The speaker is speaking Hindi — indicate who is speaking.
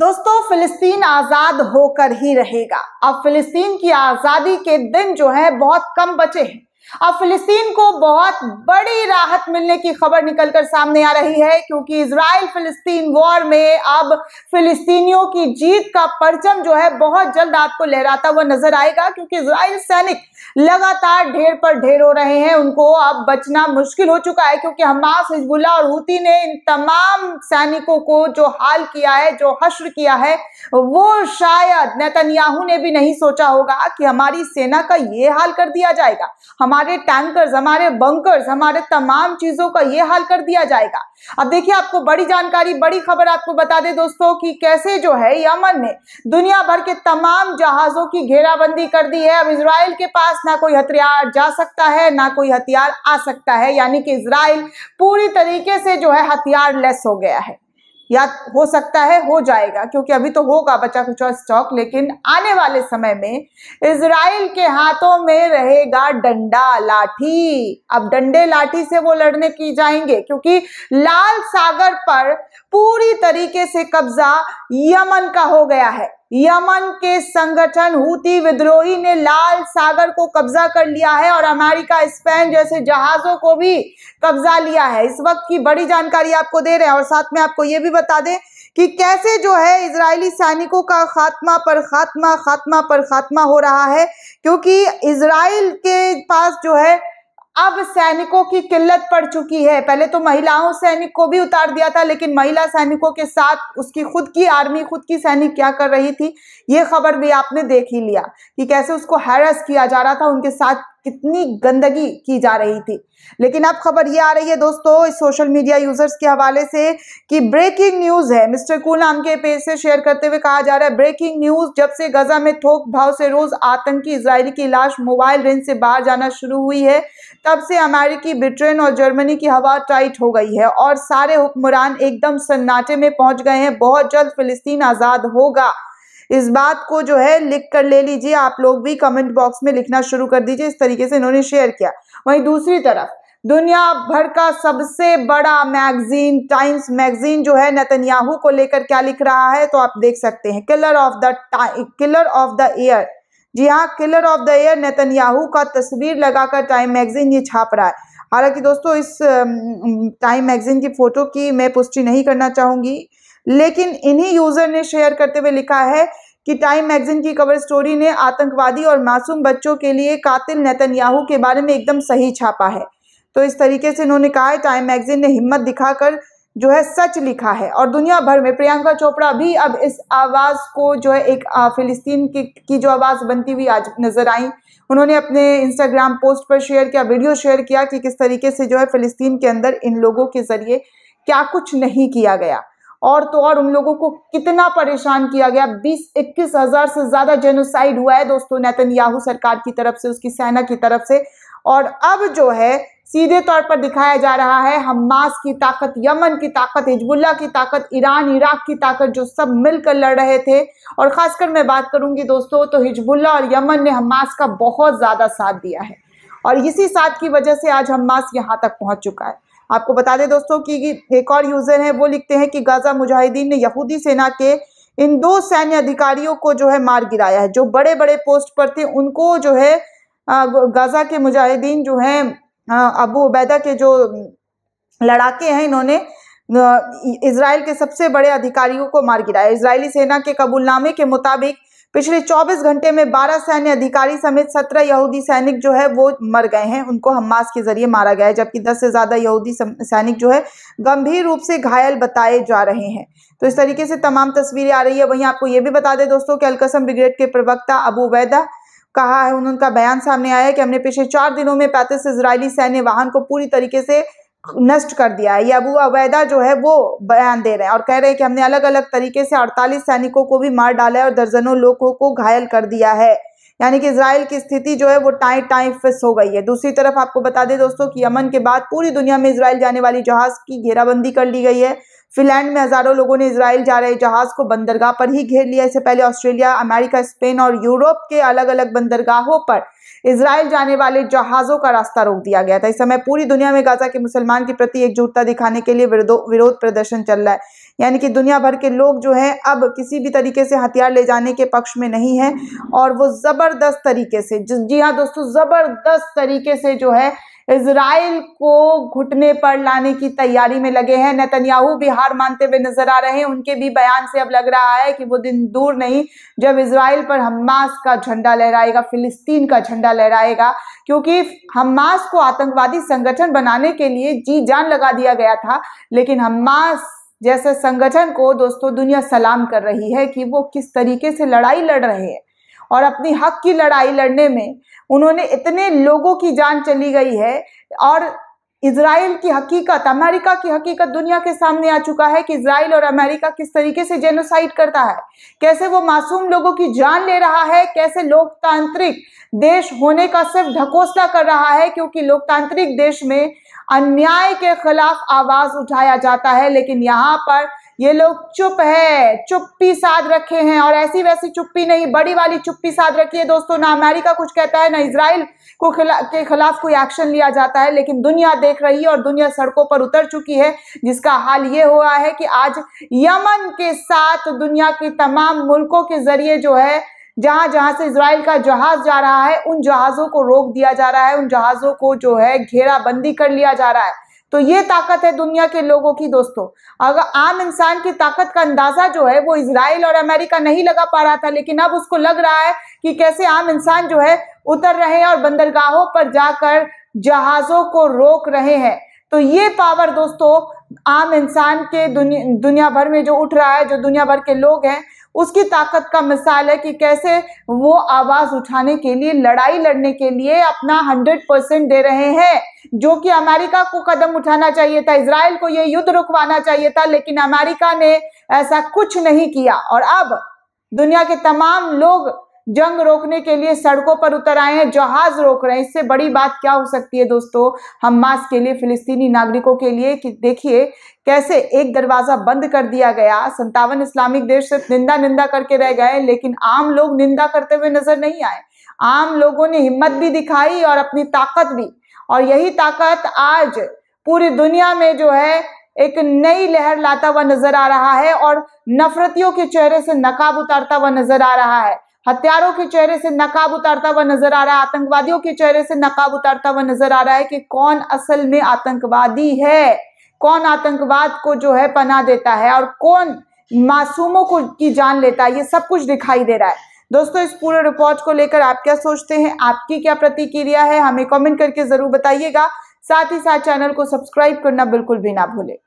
Speaker 1: दोस्तों फिलिस्तीन आजाद होकर ही रहेगा अब फिलिस्तीन की आजादी के दिन जो है बहुत कम बचे हैं अब फिलिस्तीन को बहुत बड़ी राहत मिलने की खबर निकलकर सामने आ रही है क्योंकि इसराइल फिलिस्तीन वॉर में अब फिलिस्तीनियों की जीत का परचम जो है बहुत जल्द आपको लहराता हुआ नजर आएगा क्योंकि इसराइल सैनिक लगातार ढेर पर ढेर हो रहे हैं उनको अब बचना मुश्किल हो चुका है क्योंकि हमास हिजबुल्ला और हूती ने इन तमाम सैनिकों को जो हाल किया है जो हश्र किया है वो शायद नेतन्याहू ने भी नहीं सोचा होगा कि हमारी सेना का ये हाल कर दिया जाएगा हम हमारे टैंकर्स हमारे बंकर्स हमारे तमाम चीज़ों का ये हाल कर दिया जाएगा अब देखिए आपको बड़ी जानकारी बड़ी खबर आपको बता दे दोस्तों कि कैसे जो है यमन ने दुनिया भर के तमाम जहाज़ों की घेराबंदी कर दी है अब इसराइल के पास ना कोई हथियार जा सकता है ना कोई हथियार आ सकता है यानी कि इसराइल पूरी तरीके से जो है हथियार लेस हो गया है या हो सकता है हो जाएगा क्योंकि अभी तो होगा बचा कुछ और स्टॉक लेकिन आने वाले समय में इसराइल के हाथों में रहेगा डंडा लाठी अब डंडे लाठी से वो लड़ने की जाएंगे क्योंकि लाल सागर पर पूरी तरीके से कब्जा यमन का हो गया है यमन के संगठन हूती विद्रोही ने लाल सागर को कब्जा कर लिया है और अमेरिका स्पेन जैसे जहाजों को भी कब्जा लिया है इस वक्त की बड़ी जानकारी आपको दे रहे हैं और साथ में आपको ये भी बता दें कि कैसे जो है इजरायली सैनिकों का खात्मा पर खात्मा खात्मा पर खात्मा हो रहा है क्योंकि इसराइल के पास जो है अब सैनिकों की किल्लत पड़ चुकी है पहले तो महिलाओं सैनिक को भी उतार दिया था लेकिन महिला सैनिकों के साथ उसकी खुद की आर्मी खुद की सैनिक क्या कर रही थी ये खबर भी आपने देख ही लिया कि कैसे उसको हैरस किया जा रहा था उनके साथ कितनी गंदगी की जा रही थी लेकिन अब खबर ये आ रही है दोस्तों इस सोशल मीडिया यूजर्स के हवाले से कि ब्रेकिंग न्यूज है मिस्टर कूल नाम के पेज से शेयर करते हुए कहा जा रहा है ब्रेकिंग न्यूज जब से गजा में थोक भाव से रोज आतंकी इसराइली की लाश मोबाइल रेंज से बाहर जाना शुरू हुई है तब से अमेरिकी ब्रिटेन और जर्मनी की हवा टाइट हो गई है और सारे हुक्मरान एकदम सन्नाटे में पहुंच गए हैं बहुत जल्द फिलिस्तीन आज़ाद होगा इस बात को जो है लिख कर ले लीजिए आप लोग भी कमेंट बॉक्स में लिखना शुरू कर दीजिए इस तरीके से इन्होंने शेयर किया वहीं दूसरी तरफ दुनिया भर का सबसे बड़ा मैगजीन टाइम्स मैगजीन जो है नतनयाहू को लेकर क्या लिख रहा है तो आप देख सकते हैं killer of the killer of the year जी हाँ killer of the year Netanyahu का तस्वीर लगाकर टाइम मैगजीन ये छाप रहा है हालांकि दोस्तों इस टाइम मैगजीन की फ़ोटो की मैं पुष्टि नहीं करना चाहूंगी लेकिन इन्हीं यूजर ने शेयर करते हुए लिखा है कि टाइम मैगजीन की कवर स्टोरी ने आतंकवादी और मासूम बच्चों के लिए कातिल नेतन्याहू के बारे में एकदम सही छापा है तो इस तरीके से इन्होंने कहा है टाइम मैगजीन ने हिम्मत दिखाकर जो है सच लिखा है और दुनिया भर में प्रियंका चोपड़ा भी अब इस आवाज़ को जो है एक फिलिस्तीन की, की जो आवाज़ बनती हुई आज नज़र आई उन्होंने अपने इंस्टाग्राम पोस्ट पर शेयर किया वीडियो शेयर किया कि किस तरीके से जो है फिलिस्तीन के अंदर इन लोगों के ज़रिए क्या कुछ नहीं किया गया और तो और उन लोगों को कितना परेशान किया गया बीस इक्कीस हजार से ज्यादा जेनोसाइड हुआ है दोस्तों नैतन याहू सरकार की तरफ से उसकी सेना की तरफ से और अब जो है सीधे तौर पर दिखाया जा रहा है हमास की ताकत यमन की ताकत हिजबुल्ला की ताकत ईरान इराक की ताकत जो सब मिलकर लड़ रहे थे और खासकर मैं बात करूंगी दोस्तों तो हिजबुल्ला और यमन ने हमास का बहुत ज़्यादा साथ दिया है और इसी साथ की वजह से आज हमास यहाँ तक पहुँच चुका है आपको बता दें दोस्तों कि एक और यूज़र है वो लिखते हैं कि गाज़ा मुजाहिदीन ने यहूदी सेना के इन दो सैन्य अधिकारियों को जो है मार गिराया है जो बड़े बड़े पोस्ट पर थे उनको जो है गाज़ा के मुजाहिदीन जो है अबू उबैदा के जो लड़ाके हैं इन्होंने इसराइल के सबसे बड़े अधिकारियों को मार गिराया इसराइली सेना के कबूलनामे के मुताबिक पिछले 24 घंटे में 12 सैन्य अधिकारी समेत 17 यहूदी सैनिक जो है वो मर गए हैं उनको हमास के जरिए मारा गया है जबकि 10 से ज़्यादा यहूदी सैनिक जो है गंभीर रूप से घायल बताए जा रहे हैं तो इस तरीके से तमाम तस्वीरें आ रही है वहीं आपको ये भी बता दें दोस्तों कि अलकसम ब्रिगेड के प्रवक्ता अबू वैदा कहा है उनका बयान सामने आया है कि हमने पिछले चार दिनों में पैंतीस इसराइली सैन्य वाहन को पूरी तरीके से नष्ट कर दिया है ये अबू अवैदा जो है वो बयान दे रहे हैं और कह रहे हैं कि हमने अलग अलग तरीके से 48 सैनिकों को भी मार डाला है और दर्जनों लोगों को घायल कर दिया है यानी कि इसराइल की स्थिति जो है वो टाई टाइम फिस हो गई है दूसरी तरफ आपको बता दें दोस्तों कि यमन के बाद पूरी दुनिया में इसराइल जाने वाली जहाज की घेराबंदी कर ली गई है फिनलैंड में हजारों लोगों ने इसराइल जा रहे जहाज को बंदरगाह पर ही घेर लिया इससे पहले ऑस्ट्रेलिया अमेरिका स्पेन और यूरोप के अलग अलग बंदरगाहों पर इसराइल जाने वाले जहाजों का रास्ता रोक दिया गया था इस समय पूरी दुनिया में गाजा के मुसलमान के प्रति एकजुटता दिखाने के लिए विरोध प्रदर्शन चल रहा है यानी कि दुनिया भर के लोग जो हैं अब किसी भी तरीके से हथियार ले जाने के पक्ष में नहीं है और वो ज़बरदस्त तरीके से जी हाँ दोस्तों ज़बरदस्त तरीके से जो है इसराइल को घुटने पर लाने की तैयारी में लगे हैं नेतन्याहू भी हार मानते हुए नजर आ रहे हैं उनके भी बयान से अब लग रहा है कि वो दिन दूर नहीं जब इसराइल पर हमास का झंडा लहराएगा फिलिस्तीन का झंडा लहराएगा क्योंकि हमास को आतंकवादी संगठन बनाने के लिए जी जान लगा दिया गया था लेकिन हमास जैसे संगठन को दोस्तों दुनिया सलाम कर रही है कि वो किस तरीके से लड़ाई लड़ रहे हैं और अपनी हक की लड़ाई लड़ने में उन्होंने इतने लोगों की जान चली गई है और इसराइल की हकीकत अमेरिका की हकीकत दुनिया के सामने आ चुका है कि इसराइल और अमेरिका किस तरीके से जेनोसाइड करता है कैसे वो मासूम लोगों की जान ले रहा है कैसे लोकतांत्रिक देश होने का सिर्फ ढकोसला कर रहा है क्योंकि लोकतांत्रिक देश में अन्याय के खिलाफ आवाज उठाया जाता है लेकिन यहाँ पर ये लोग चुप है चुप्पी साध रखे हैं और ऐसी वैसी चुप्पी नहीं बड़ी वाली चुप्पी साध रखी है दोस्तों ना अमेरिका कुछ कहता है ना इसराइल को खिला के खिलाफ कोई एक्शन लिया जाता है लेकिन दुनिया देख रही है और दुनिया सड़कों पर उतर चुकी है जिसका हाल ये हुआ है कि आज यमन के साथ दुनिया के तमाम मुल्कों के जरिए जो है जहां जहां से इसराइल का जहाज जा रहा है उन जहाज़ों को रोक दिया जा रहा है उन जहाज़ों को जो है घेराबंदी कर लिया जा रहा है तो ये ताकत है दुनिया के लोगों की दोस्तों अगर आम इंसान की ताकत का अंदाजा जो है वो इसराइल और अमेरिका नहीं लगा पा रहा था लेकिन अब उसको लग रहा है कि कैसे आम इंसान जो है उतर रहे हैं और बंदरगाहों पर जाकर जहाज़ों को रोक रहे हैं तो ये पावर दोस्तों आम इंसान के दुनिया दुनिया भर में जो उठ रहा है जो दुनिया भर के लोग हैं उसकी ताकत का मिसाल है कि कैसे वो आवाज़ उठाने के लिए लड़ाई लड़ने के लिए अपना हंड्रेड परसेंट दे रहे हैं जो कि अमेरिका को कदम उठाना चाहिए था इसराइल को ये युद्ध रुकवाना चाहिए था लेकिन अमेरिका ने ऐसा कुछ नहीं किया और अब दुनिया के तमाम लोग जंग रोकने के लिए सड़कों पर उतर आए हैं जहाज रोक रहे हैं इससे बड़ी बात क्या हो सकती है दोस्तों हमास के लिए फिलिस्तीनी नागरिकों के लिए कि देखिए कैसे एक दरवाजा बंद कर दिया गया संतावन इस्लामिक देश सिर्फ निंदा निंदा करके रह गए लेकिन आम लोग निंदा करते हुए नजर नहीं आए आम लोगों ने हिम्मत भी दिखाई और अपनी ताकत भी और यही ताकत आज पूरी दुनिया में जो है एक नई लहर लाता हुआ नजर आ रहा है और नफरतियों के चेहरे से नकाब उतारता हुआ नजर आ रहा है हत्यारों के चेहरे से नकाब उतारता हुआ नजर आ रहा है आतंकवादियों के चेहरे से नकाब उतारता हुआ नजर आ रहा है कि कौन असल में आतंकवादी है कौन आतंकवाद को जो है पना देता है और कौन मासूमों को की जान लेता है ये सब कुछ दिखाई दे रहा है दोस्तों इस पूरे रिपोर्ट को लेकर आप क्या सोचते हैं आपकी क्या प्रतिक्रिया है हमें कमेंट करके जरूर बताइएगा साथ ही साथ चैनल को सब्सक्राइब करना बिल्कुल भी ना भूलें